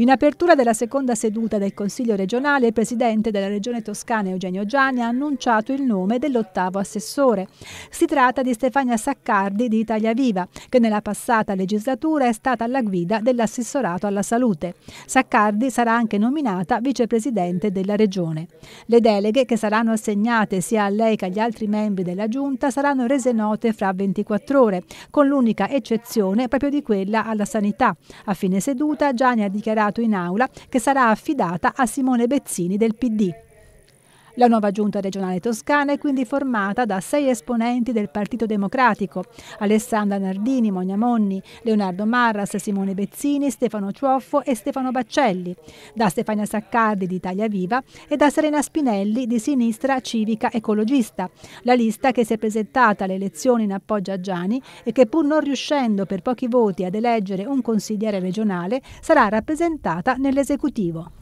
In apertura della seconda seduta del Consiglio regionale, il presidente della Regione Toscana Eugenio Gianni ha annunciato il nome dell'ottavo assessore. Si tratta di Stefania Saccardi di Italia Viva, che nella passata legislatura è stata alla guida dell'assessorato alla salute. Saccardi sarà anche nominata vicepresidente della Regione. Le deleghe che saranno assegnate sia a lei che agli altri membri della Giunta saranno rese note fra 24 ore, con l'unica eccezione proprio di quella alla sanità. A fine seduta Gianni ha dichiarato presentato in aula che sarà affidata a Simone Bezzini del PD. La nuova giunta regionale toscana è quindi formata da sei esponenti del Partito Democratico, Alessandra Nardini, Monia Monni, Leonardo Marras, Simone Bezzini, Stefano Cioffo e Stefano Baccelli, da Stefania Saccardi di Italia Viva e da Serena Spinelli di Sinistra Civica Ecologista, la lista che si è presentata alle elezioni in appoggio a Gianni e che pur non riuscendo per pochi voti ad eleggere un consigliere regionale sarà rappresentata nell'esecutivo.